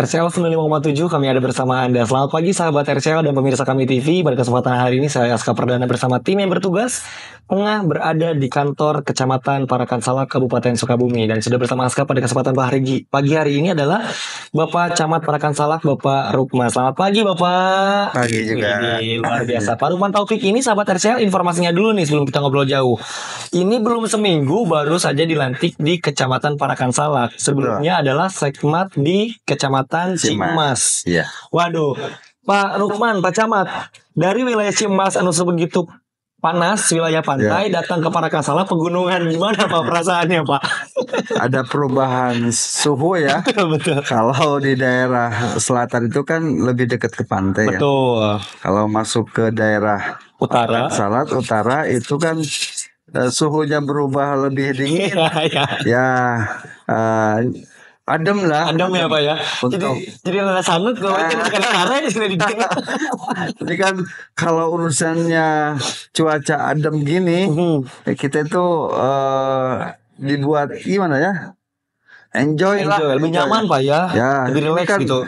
RCL 95,7 kami ada bersama Anda. Selamat pagi sahabat RCL dan pemirsa kami TV. Pada kesempatan hari ini saya Aska Perdana bersama tim yang bertugas tengah berada di kantor Kecamatan Parakan Salak Kabupaten Sukabumi dan sudah bersama Aska pada kesempatan pagi. Pagi hari ini adalah Bapak Camat Parakan Salak Bapak Rukma. Selamat pagi Bapak. Pagi juga. Ini, luar biasa. Pak Rukman Taufik ini sahabat RCL informasinya dulu nih sebelum kita ngobrol jauh. Ini belum seminggu baru saja dilantik di Kecamatan Parakan Salak Sebelumnya iya. adalah sekmat di Kecamatan Kecamatan Cimas. Iya. Waduh, Pak Rukman, Pak Camat, dari wilayah Cimas anu sebegitu panas wilayah pantai ya. datang ke para kasala pegunungan gimana Pak perasaannya Pak? Ada perubahan suhu ya. Betul, Kalau di daerah selatan itu kan lebih dekat ke pantai ya. betul. ya. Kalau masuk ke daerah utara, salat utara itu kan uh, suhunya berubah lebih dingin. Iya, iya. ya. ya uh, adem lah adem ya pak ya Untuk... jadi jadi rada sangat kalau nah. sekali karena di sini jadi kan kalau urusannya cuaca adem gini hmm. ya kita itu uh, dibuat gimana ya enjoy, enjoy lah lebih nyaman pak ya, ya. lebih relax kan gitu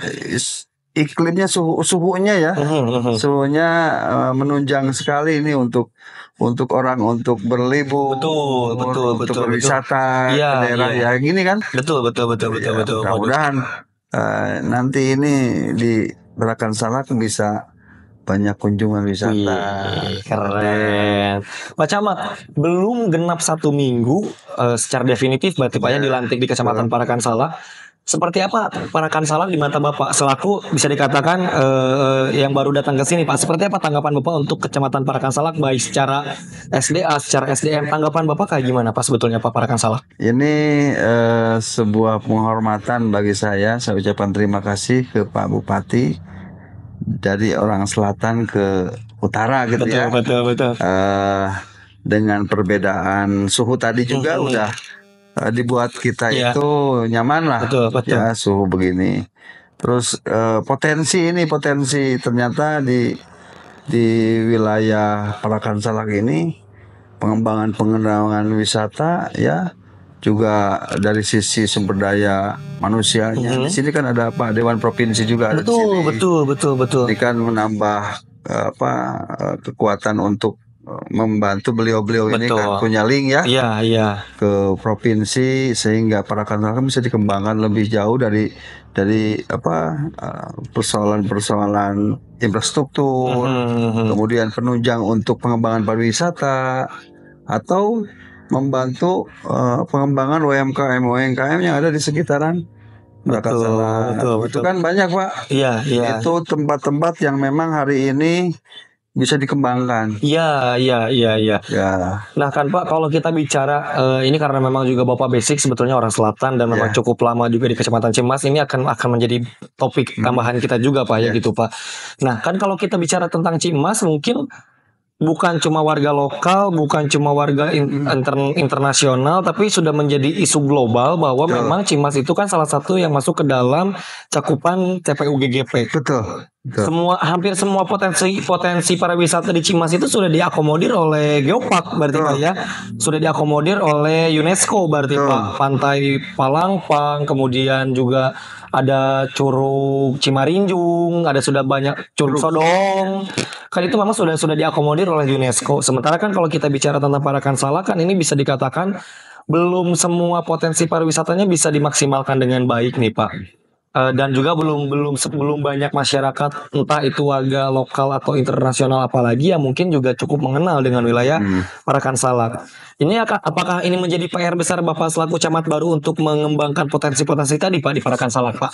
iklimnya suhu suhunya ya mhm, mhm. suhunya uh, menunjang sekali ini untuk untuk orang untuk berlibur betul betul untuk betul berwisata betul. Ya, daerah ya. ya gini kan betul betul betul betul ya, betul mudah-mudahan uh, nanti ini di Berakan Salak bisa banyak kunjungan wisata Wih, keren Pak Camat belum genap satu minggu uh, secara definitif berarti Pak ya iya, dilantik di Kecamatan Parakan Salak seperti apa para kansalan di mata Bapak selaku bisa dikatakan eh, yang baru datang ke sini Pak? Seperti apa tanggapan Bapak untuk kecamatan Parakan Salak baik secara SDA, secara SDM? Tanggapan Bapak kayak gimana Pak sebetulnya Pak Parakan Salak? Ini eh, sebuah penghormatan bagi saya. Saya ucapkan terima kasih ke Pak Bupati dari orang selatan ke utara gitu betul, ya. Betul, betul, betul. Eh, dengan perbedaan suhu tadi juga hmm, hmm. udah Eh, dibuat kita ya. itu nyaman lah. Betul, betul. Ya suhu begini. Terus uh, potensi ini potensi ternyata di di wilayah Parakan Salak ini pengembangan pengembangan wisata ya juga dari sisi sumber daya manusianya. Mm -hmm. Di sini kan ada apa Dewan Provinsi juga. Betul, ada di sini. betul, betul, betul. Ini kan menambah eh, apa kekuatan untuk membantu beliau-beliau ini kan punya link ya. Iya, iya. ke provinsi sehingga para kanal bisa dikembangkan lebih jauh dari dari apa eh, persoalan-persoalan infrastruktur, hmm, hmm, hmm kemudian penunjang untuk pengembangan pariwisata atau membantu uh, pengembangan UMKM UMKM yang ada di sekitaran betul, betul, betul, itu kan banyak pak. ya, iya. Itu tempat-tempat yang memang hari ini bisa dikembangkan. Iya, iya, iya, iya. Ya. Nah kan Pak, kalau kita bicara uh, ini karena memang juga Bapak basic sebetulnya orang selatan dan memang ya. cukup lama juga di Kecamatan Cimas ini akan akan menjadi topik hmm. tambahan hmm. kita juga Pak ya, ya gitu Pak. Nah kan kalau kita bicara tentang Cimas mungkin bukan cuma warga lokal, bukan cuma warga in, inter, internasional, tapi sudah menjadi isu global bahwa Betul. memang Cimas itu kan salah satu yang masuk ke dalam cakupan TPU GGP. Betul. Betul. Semua hampir semua potensi potensi pariwisata di Cimas itu sudah diakomodir oleh Geopark berarti Betul. Pak ya. Sudah diakomodir oleh UNESCO berarti Betul. Pak. Pantai Palangpang, kemudian juga ada Curug Cimarinjung, ada sudah banyak Curug Sodong kan itu memang sudah sudah diakomodir oleh UNESCO. Sementara kan kalau kita bicara tentang salak kan ini bisa dikatakan belum semua potensi pariwisatanya bisa dimaksimalkan dengan baik nih Pak uh, dan juga belum belum sebelum banyak masyarakat entah itu warga lokal atau internasional apalagi yang mungkin juga cukup mengenal dengan wilayah hmm. Parakan Salak. Ini akan, apakah ini menjadi PR besar Bapak selaku camat baru untuk mengembangkan potensi-potensi tadi Pak di Parakan Salak Pak?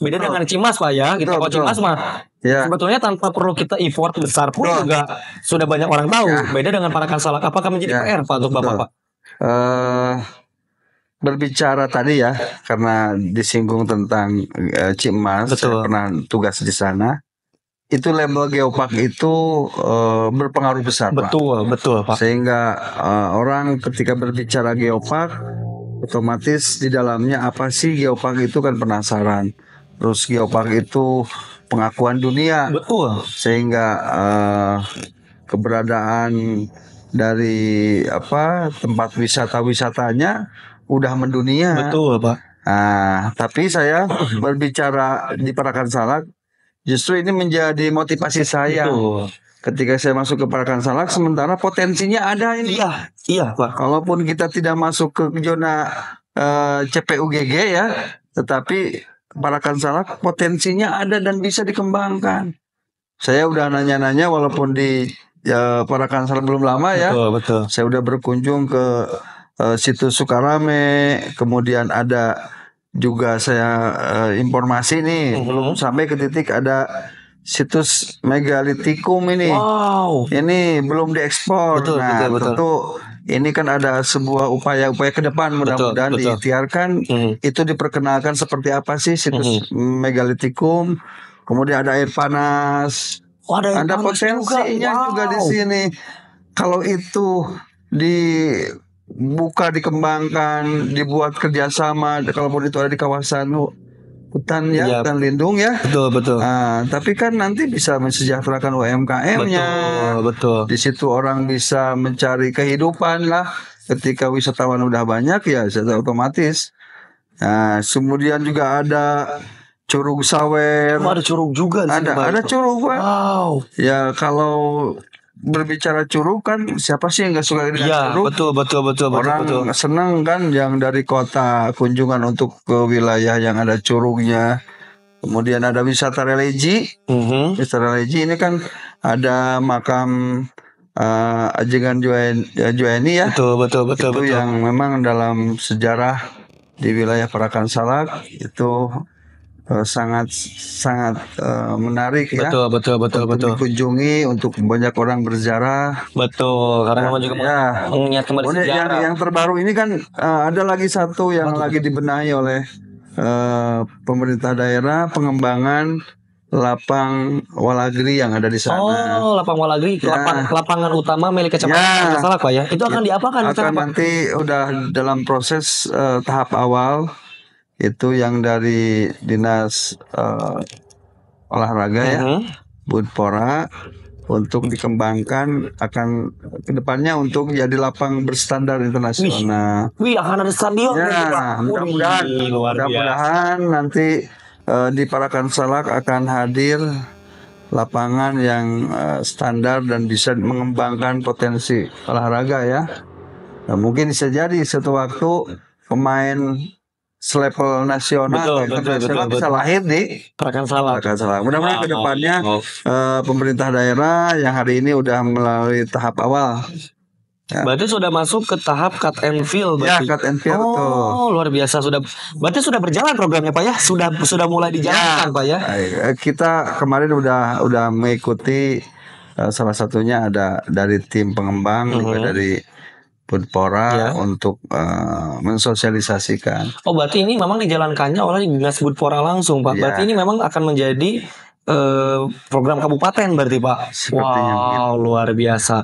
Beda betul. dengan Cimas Pak ya. Kita gitu, Cimas mah ya. sebetulnya tanpa perlu kita effort besar pun betul. juga sudah banyak orang tahu. Ya. Beda dengan Parakan Salak apakah menjadi ya. PR Pak untuk Betul. Bapak Pak? Uh, berbicara tadi ya karena disinggung tentang uh, eh, Cimas Betul. saya pernah tugas di sana itu label geopark itu uh, berpengaruh besar betul pak. betul pak sehingga uh, orang ketika berbicara geopark otomatis di dalamnya apa sih geopark itu kan penasaran terus geopark itu pengakuan dunia betul sehingga uh, keberadaan dari apa tempat wisata wisatanya udah mendunia. Betul, Pak. Nah, tapi saya berbicara di Parakan Salak justru ini menjadi motivasi saya. Betul. Ketika saya masuk ke Parakan Salak sementara potensinya ada ini. Iya, iya, Pak. Kalaupun kita tidak masuk ke zona uh, eh, CPUGG ya, tetapi Parakan Salak potensinya ada dan bisa dikembangkan. Saya udah nanya-nanya walaupun di ya, Salak belum lama ya. Betul, betul. Saya udah berkunjung ke uh, situs Sukarame, kemudian ada juga saya uh, informasi nih mm -hmm. belum sampai ke titik ada situs megalitikum ini. Wow. Ini belum diekspor. Betul, nah, betul, betul. tentu ini kan ada sebuah upaya-upaya ke depan mudah-mudahan diikhtiarkan hmm. itu diperkenalkan seperti apa sih situs hmm. megalitikum kemudian ada air panas oh, ada, air ada potensinya juga, wow. juga di sini kalau itu di buka dikembangkan dibuat kerjasama kalaupun itu ada di kawasan hutan ya, yep. Iya. hutan lindung ya betul betul uh, tapi kan nanti bisa mensejahterakan UMKM-nya betul betul di situ orang bisa mencari kehidupan lah ketika wisatawan udah banyak ya secara otomatis nah kemudian juga ada curug sawer oh, ada curug juga ada ada curug wow ya kalau berbicara curug kan siapa sih yang gak suka dengan ya, curug? betul betul betul Orang betul, betul. senang kan yang dari kota kunjungan untuk ke wilayah yang ada curugnya. Kemudian ada wisata religi. Mm-hmm. Wisata religi ini kan ada makam uh, eh, Ajengan Jueni, ya, ya. Betul betul betul itu betul. yang memang dalam sejarah di wilayah Parakan Salak itu Eh, sangat sangat uh, menarik ya. betul, ya. Betul betul untuk betul Dikunjungi untuk banyak orang berziarah. Betul karena kamu juga ya. mengingat kembali sejarah. Yang, yang terbaru ini kan uh, ada lagi satu yang betul. lagi dibenahi oleh uh, pemerintah daerah pengembangan lapang walagri yang ada di sana. Oh, lapang walagri, ya. lapang, lapangan utama milik kecamatan ya. salah pak ya. Itu akan ya. diapakan? Akan nanti udah dalam proses uh, tahap awal itu yang dari dinas uh, olahraga ya, uh-huh. Mm-hmm. Budpora untuk dikembangkan akan kedepannya untuk jadi lapang berstandar internasional. Wih, akan ada stadion. Ya, mudah-mudahan, mudah-mudahan nanti uh, di Parakan Salak akan hadir lapangan yang uh, standar dan bisa mengembangkan potensi olahraga ya. Nah, mungkin bisa jadi suatu waktu pemain selevel nasional betul, betul, internasional betul, bisa betul. lahir di Perakan Prakansalah. Mudah-mudahan wow. kedepannya oh. Eh, uh, pemerintah daerah yang hari ini udah melalui tahap awal. Ya. Berarti sudah masuk ke tahap cut and fill ya, berarti. Ya, cut and fill oh, tuh. luar biasa sudah. Berarti sudah berjalan programnya Pak ya? Sudah sudah mulai ya. dijalankan ya. Pak ya? Eh, kita kemarin udah udah mengikuti uh, salah satunya ada dari tim pengembang mm -hmm. dari Budpora ya. untuk uh, mensosialisasikan. Oh, berarti ini memang dijalankannya oleh dinas Budpora langsung, Pak. Ya. Berarti ini memang akan menjadi eh, program kabupaten berarti Pak. Sepertinya wow, mungkin. luar biasa.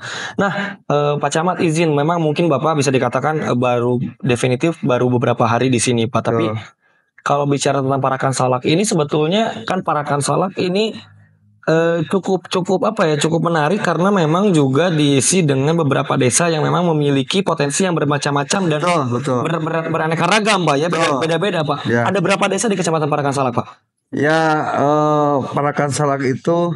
Nah, eh, Pak Camat izin, memang mungkin Bapak bisa dikatakan baru definitif baru beberapa hari di sini Pak, tapi Tuh. kalau bicara tentang Parakan Salak ini sebetulnya kan Parakan Salak ini eh, cukup cukup apa ya cukup menarik karena memang juga diisi dengan beberapa desa yang memang memiliki potensi yang bermacam-macam dan betul, betul. Ber, ber, beraneka ragam pak ya beda-beda pak ya. ada berapa desa di kecamatan Parakan Salak pak ya eh, Parakan Salak itu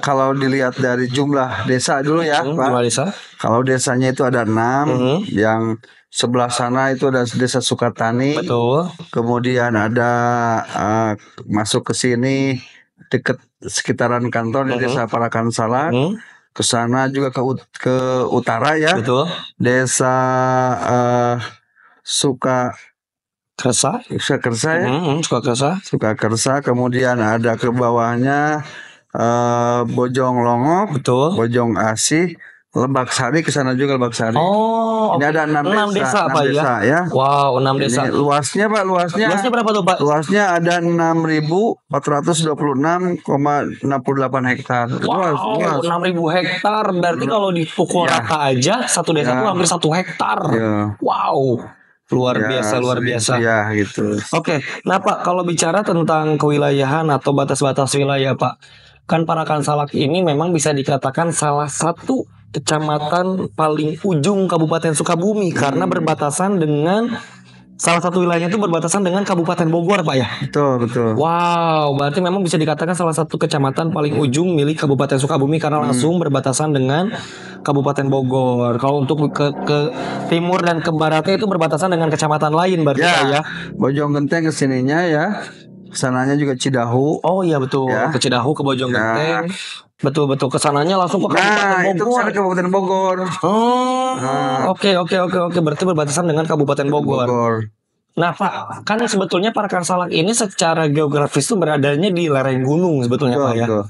kalau dilihat dari jumlah desa dulu ya hmm, pak desa kalau desanya itu ada enam hmm. yang sebelah sana itu ada desa Sukatani betul kemudian ada uh, masuk ke sini deket sekitaran kantor di desa mm-hmm. parakan Hmm. Ke sana juga ke ut ke utara ya. Betul. Desa uh, Suka Kersa, Suka Kersa ya. Hmm, Suka Kersa. Suka Kersa. Kemudian ada ke bawahnya uh, Bojong Longok. betul. Bojong Asih, Lembak Sari ke sana juga Lembak Sari. Oh, ini ada enam desa, desa, apa ya? desa ya? ya? Wow, enam desa. luasnya Pak, luasnya. Luasnya berapa tuh Pak? Luasnya ada enam ribu empat ratus dua puluh enam koma enam puluh delapan hektar. Wow, enam ribu hektar. Berarti iya. kalau dipukul ya. rata aja satu desa ya. hampir satu hektar. Ya. Wow luar ya, biasa luar biasa ya gitu oke okay. nah pak kalau bicara tentang kewilayahan atau batas-batas wilayah pak kan para kansalak ini memang bisa dikatakan salah satu kecamatan paling ujung Kabupaten Sukabumi hmm. karena berbatasan dengan salah satu wilayahnya itu berbatasan dengan Kabupaten Bogor, Pak ya. Betul, betul. Wow, berarti memang bisa dikatakan salah satu kecamatan paling ujung milik Kabupaten Sukabumi karena hmm. langsung berbatasan dengan Kabupaten Bogor. Kalau untuk ke, ke timur dan ke baratnya itu berbatasan dengan kecamatan lain berarti ya, Pak ya. Genteng ke sininya ya. Kesananya juga Cidahu. Oh iya betul. Ya. Ke Cidahu ke Bojonggenteng. Ya. Betul betul kesananya langsung ke nah, Kabupaten nah, Bogor. Itu ke Kabupaten Bogor. Oh, nah. Oke oke oke oke berarti berbatasan dengan Kabupaten Bogor. Bogor. Nah Pak, kan sebetulnya para Salak ini secara geografis itu beradanya di lereng gunung sebetulnya betul, Pak ya. Betul.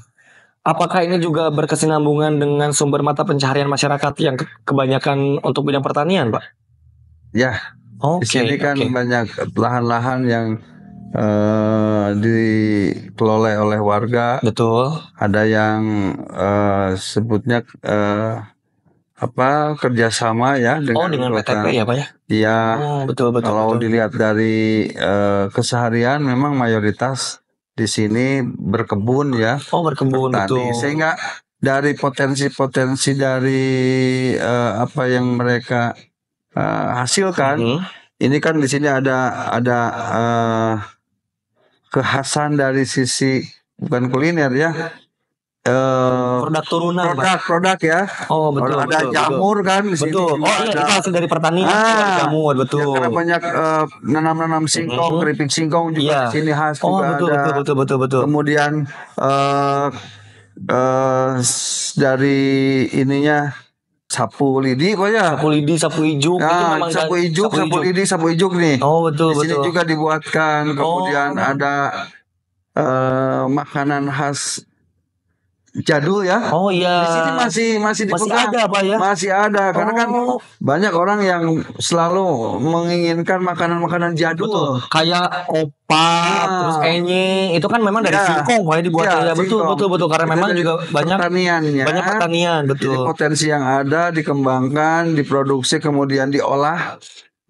Apakah ini juga berkesinambungan dengan sumber mata pencaharian masyarakat yang kebanyakan untuk bidang pertanian Pak? Ya, okay, di sini kan okay. banyak lahan-lahan yang uh, dikelola oleh warga. Betul. Ada yang uh, sebutnya uh, apa kerjasama ya dengan, oh, dengan PTP ya pak ya iya oh, betul betul kalau betul. dilihat dari uh, keseharian memang mayoritas di sini berkebun ya oh berkebun betul sehingga dari potensi-potensi dari uh, apa yang mereka uh, hasilkan -hmm. ini kan di sini ada ada uh, kekhasan dari sisi bukan hmm. kuliner ya Uh, produk turunan produk produk ya oh betul ada betul, jamur betul. kan di sini betul oh ada. itu hasil dari pertanian ah, jamur ya, betul ya, karena banyak nanam eh, nanam-nanam singkong mm -hmm. keripik singkong juga yeah. di sini khas oh, juga betul, ada betul, betul betul betul kemudian uh, uh, dari ininya sapu lidi kok ya sapu lidi sapu ijuk nah, itu memang sapu kan- ijuk sapu, sapu lidi sapu ijuk nih oh betul di sini betul. juga dibuatkan kemudian oh. ada uh, makanan khas jadul ya. Oh iya. Di sini masih masih dipegang. Masih ada Pak ya? Masih ada karena kan oh. banyak orang yang selalu menginginkan makanan-makanan jadul. Betul. Kayak opa, ya. terus enye, itu kan memang dari ya. singkong ya dibuat ya, ya betul betul betul karena itu memang juga banyak pertanian ya. Banyak pertanian betul. Jadi potensi yang ada dikembangkan, diproduksi kemudian diolah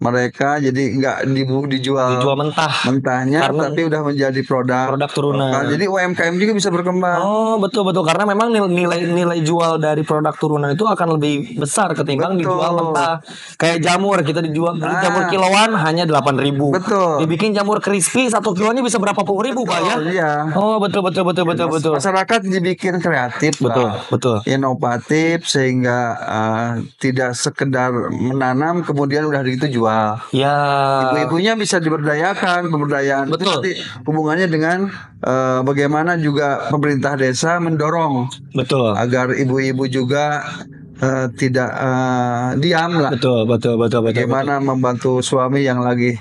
mereka jadi nggak dibu dijual dijual mentah mentahnya karena tapi udah menjadi produk produk turunan lokal. jadi UMKM juga bisa berkembang oh betul betul karena memang nilai nilai jual dari produk turunan itu akan lebih besar ketimbang betul. dijual mentah kayak jamur kita dijual nah. jamur kiloan hanya delapan ribu betul dibikin jamur crispy satu kilonya bisa berapa puluh ribu pak ya iya. oh betul betul betul betul betul masyarakat dibikin kreatif betul lah. betul inovatif sehingga uh, tidak sekedar menanam kemudian udah gitu jual Wah. Ya. Ibu-ibunya bisa diberdayakan, pemberdayaan. Betul. Itu hubungannya dengan uh, bagaimana juga pemerintah desa mendorong. Betul. Agar ibu-ibu juga uh, tidak uh, diam lah. Betul, betul, betul, betul. Bagaimana betul. membantu suami yang lagi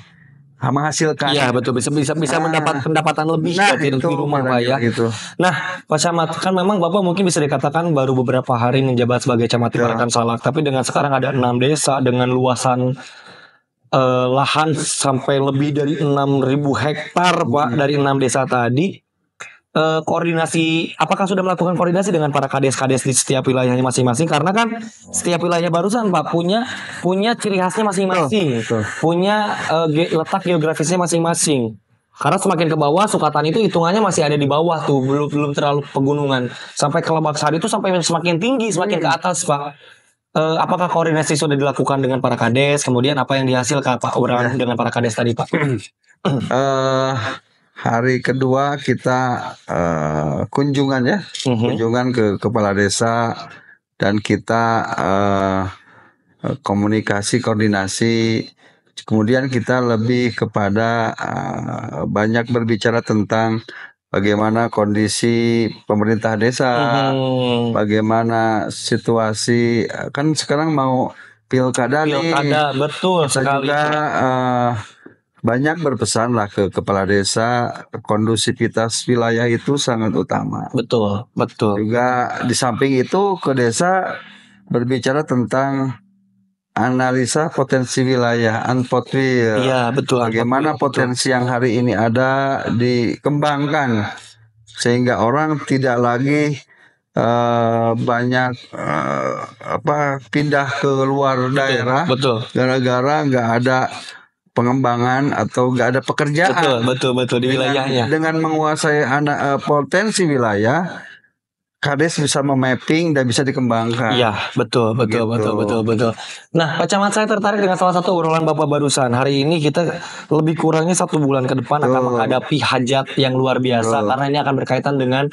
menghasilkan. Iya betul bisa bisa bisa nah, mendapat pendapatan lebih nah, dari itu, rumah pak ya. Gitu. Nah Pak Camat kan memang bapak mungkin bisa dikatakan baru beberapa hari menjabat sebagai camat ya. Salak, tapi dengan sekarang ada enam desa dengan luasan uh, lahan sampai lebih dari 6.000 hektar Pak hmm. dari enam desa tadi. uh, koordinasi apakah sudah melakukan koordinasi dengan para kades-kades di setiap wilayahnya masing-masing karena kan setiap wilayahnya barusan Pak punya punya ciri khasnya masing-masing punya uh, ge- letak geografisnya masing-masing karena semakin ke bawah Sukatan itu hitungannya masih ada di bawah tuh belum belum terlalu pegunungan sampai ke Lebak Sari itu sampai semakin tinggi semakin ke hmm. atas Pak uh, apakah koordinasi sudah dilakukan dengan para kades? Kemudian apa yang dihasilkan Pak ya. dengan para kades tadi Pak? uh, hari kedua kita uh, kunjungan ya, uh mhm. -huh. kunjungan ke kepala desa dan kita uh, komunikasi koordinasi. Kemudian kita lebih kepada uh, banyak berbicara tentang bagaimana kondisi pemerintah desa, hmm. bagaimana situasi kan sekarang mau pilkada, pilkada nih. Pilkada betul Kita sekali. Juga, uh, eh, banyak berpesan lah ke kepala desa kondusivitas wilayah itu sangat utama. Betul, betul. Juga di samping itu ke desa berbicara tentang analisa potensi wilayah unpotril. Iya, betul. Bagaimana potensi yang hari ini ada dikembangkan sehingga orang tidak lagi uh, banyak uh, apa pindah ke luar daerah betul, daerah. Betul. Gara-gara nggak ada pengembangan atau nggak ada pekerjaan. Betul, betul, betul di dengan, wilayahnya. Dengan menguasai anak uh, eh, potensi wilayah Kades bisa memapping dan bisa dikembangkan. Iya, betul, betul, gitu. betul, betul, betul. Nah, kacamata saya tertarik dengan salah satu urulan Bapak barusan. Hari ini kita lebih kurangnya satu bulan ke depan akan menghadapi hajat yang luar biasa betul. karena ini akan berkaitan dengan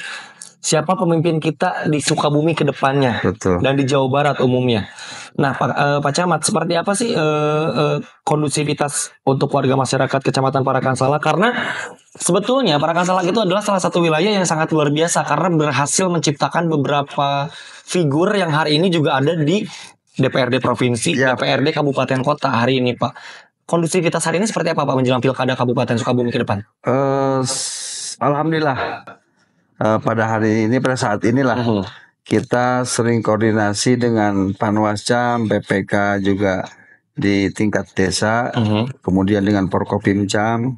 siapa pemimpin kita di Sukabumi ke depannya dan di Jawa Barat umumnya. Nah, Pak, eh, Pak Camat, seperti apa sih eh, eh, kondusivitas untuk warga masyarakat Kecamatan Parakansala? Karena sebetulnya Parakansala itu adalah salah satu wilayah yang sangat luar biasa karena berhasil menciptakan beberapa figur yang hari ini juga ada di DPRD provinsi, ya. DPRD kabupaten kota hari ini, Pak. Kondusivitas hari ini seperti apa, Pak, menjelang pilkada Kabupaten Sukabumi ke depan? Uh, alhamdulillah Eh, pada hari ini pada saat inilah uh mm-hmm. -huh. kita sering koordinasi dengan Panwascam, PPK juga di tingkat desa, uh mm-hmm. -huh. kemudian dengan Porkopimcam.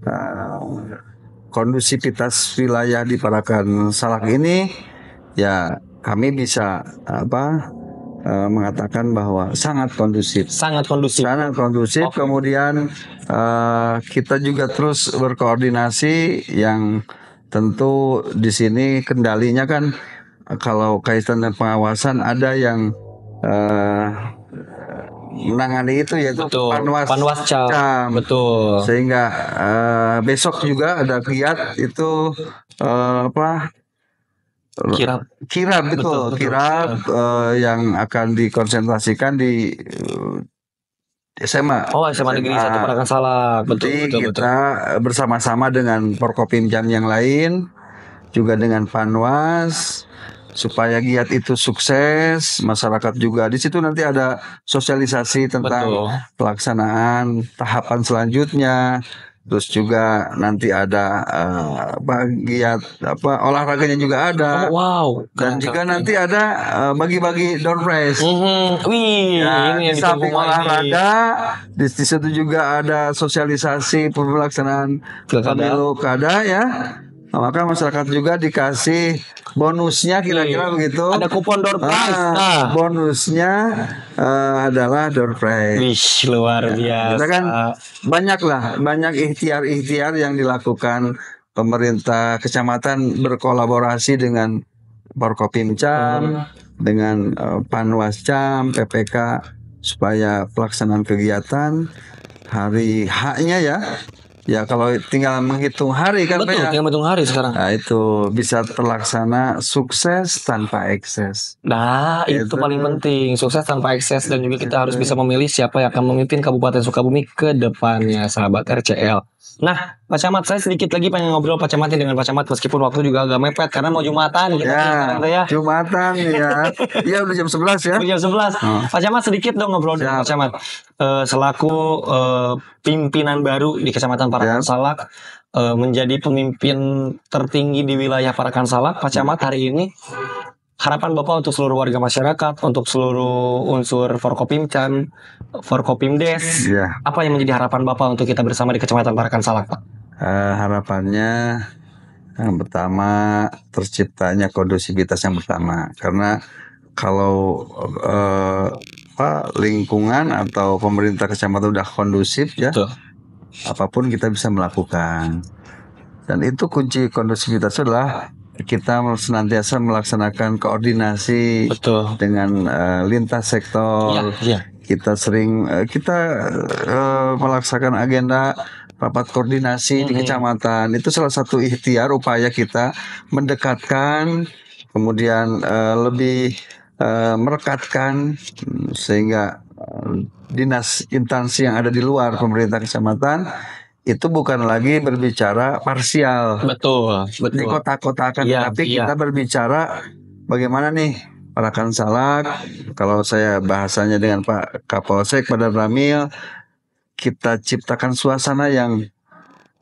Uh, eh, kondusivitas wilayah di Parakan Salak ini ya kami bisa apa uh, mengatakan bahwa sangat kondusif. Sangat kondusif. Sangat kondusif. Okay. Kemudian uh, kita juga terus berkoordinasi yang tentu di sini kendalinya kan kalau kaitan dengan pengawasan ada yang uh, menangani itu yaitu betul. panwas panwasca cam. betul sehingga uh, besok juga ada kiat itu uh, apa kirab kirab betul, betul, betul. Uh, yang akan dikonsentrasikan di uh, SMA. Oh SMA, SMA. negeri satu Salak. Betul, Jadi betul, kita bersama-sama dengan Porkopimjam yang lain, juga dengan Panwas, supaya giat itu sukses masyarakat juga di situ nanti ada sosialisasi tentang Betul. pelaksanaan tahapan selanjutnya terus juga nanti ada uh, apa giat apa olahraganya juga ada. Oh, wow. Dan keren, juga nanti ada uh, bagi-bagi door prize. Mm-hmm. Wih, ya, ini di samping olahraga, di, di situ juga ada sosialisasi pelaksanaan pemilu kada ya. Nah, maka masyarakat juga dikasih bonusnya iya, iya. kira-kira begitu. Ada kupon door ah, prize. ah, ah. Bonusnya uh, adalah door prize. Wish, luar ya, biasa. Kita kan banyak lah, banyak ikhtiar-ikhtiar yang dilakukan pemerintah kecamatan berkolaborasi dengan Porkopimcam, dengan uh, Panwascam, PPK supaya pelaksanaan kegiatan hari haknya ya Ya kalau tinggal menghitung hari kan Betul, ya. tinggal menghitung hari sekarang. Nah itu bisa terlaksana sukses tanpa ekses. Nah itu, itu paling penting sukses tanpa ekses dan juga kita harus bisa memilih siapa yang akan memimpin Kabupaten Sukabumi ke depannya sahabat RCL. Nah Pak Camat, saya sedikit lagi pengen ngobrol Pak Camat dengan Pak Camat meskipun waktu juga agak mepet karena mau Jumatan gitu ya. Kan ya. Jumatan ya. Iya udah jam 11 ya. Udah jam 11. Hmm. Pak Camat sedikit dong ngobrol Siap. dengan Pak Camat. Uh, eh, selaku uh, pimpinan baru di Kecamatan Parakan Salak uh, ya. eh, menjadi pemimpin tertinggi di wilayah Parakan Salak, Pak Camat hari ini harapan Bapak untuk seluruh warga masyarakat, untuk seluruh unsur Forkopimcam, Forkopimdes, yeah. apa yang menjadi harapan Bapak untuk kita bersama di Kecamatan Parakan Salak, Pak? uh, harapannya yang pertama terciptanya kondusivitas yang pertama karena kalau uh, apa lingkungan atau pemerintah kecamatan sudah kondusif ya Betul. apapun kita bisa melakukan dan itu kunci kondusivitas adalah kita senantiasa melaksanakan koordinasi Betul. dengan uh, lintas sektor. Ya, ya. Kita sering uh, kita uh, melaksanakan agenda rapat koordinasi mm -hmm. di kecamatan itu salah satu ikhtiar upaya kita mendekatkan kemudian uh, lebih uh, merekatkan hmm, sehingga uh, dinas instansi yang ada di luar pemerintah kecamatan itu bukan lagi berbicara parsial betul betul di kota-kota ya, tapi ya. kita berbicara bagaimana nih para kansalak kalau saya bahasanya dengan Pak Kapolsek pada Ramil kita ciptakan suasana yang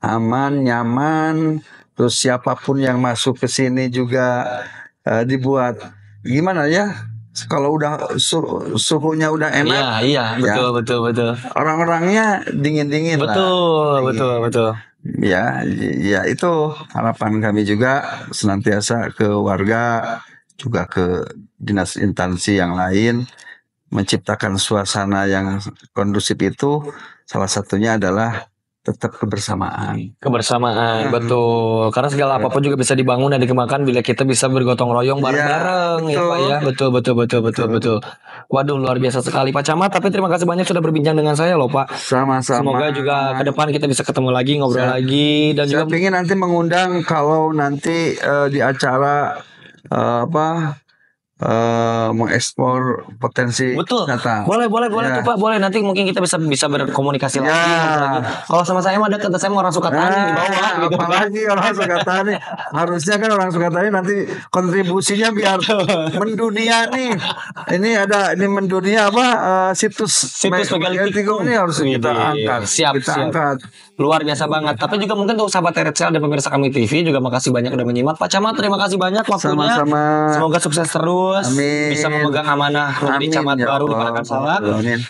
aman, nyaman, terus siapapun yang masuk ke sini juga uh, dibuat gimana ya? Kalau udah su suhunya udah enak. Iya, iya, ya. betul, betul, betul. Orang-orangnya dingin-dingin betul, lah. Betul, iya. betul, betul. Ya, ya itu harapan kami juga senantiasa ke warga juga ke dinas instansi yang lain menciptakan suasana yang kondusif itu salah satunya adalah tetap kebersamaan. Kebersamaan, ya. betul. Karena segala iya. apapun juga bisa dibangun dan dikembangkan bila kita bisa bergotong royong iya, bareng-bareng ya, ya Pak ya. Betul, betul, betul, betul, betul, betul. Waduh, luar biasa sekali Pak Camat, tapi terima kasih banyak sudah berbincang dengan saya loh Pak. Sama-sama. Semoga juga ke depan kita bisa ketemu lagi, ngobrol saya, lagi dan saya juga ingin nanti mengundang kalau nanti uh, di acara uh, apa uh, eh, mengekspor potensi betul data. boleh boleh boleh yeah. tuh pak boleh nanti mungkin kita bisa bisa berkomunikasi yeah. lagi, kalau sama saya mah dekat saya mau orang Sukatani yeah. di bawah nah, gitu apalagi kan? orang Sukatani harusnya kan orang Sukatani nanti kontribusinya biar mendunia nih ini ada ini mendunia apa uh, situs situs megalitik ini harus gitu, kita angkat siap kita siap. angkat luar biasa banget tapi juga mungkin untuk sahabat RCL dan pemirsa kami TV juga makasih banyak udah menyimak Pak Camat terima kasih banyak waktunya sama-sama semoga sukses terus terus, Amin. bisa memegang amanah Rudi ya camat ya baru di Palangkaraya Salak.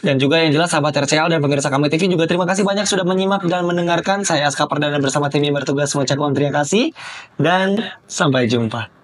Dan juga yang jelas sahabat RCL dan pemirsa kami TV juga terima kasih banyak sudah menyimak dan mendengarkan. Saya Aska Perdana bersama tim yang bertugas mengucapkan terima kasih dan sampai jumpa.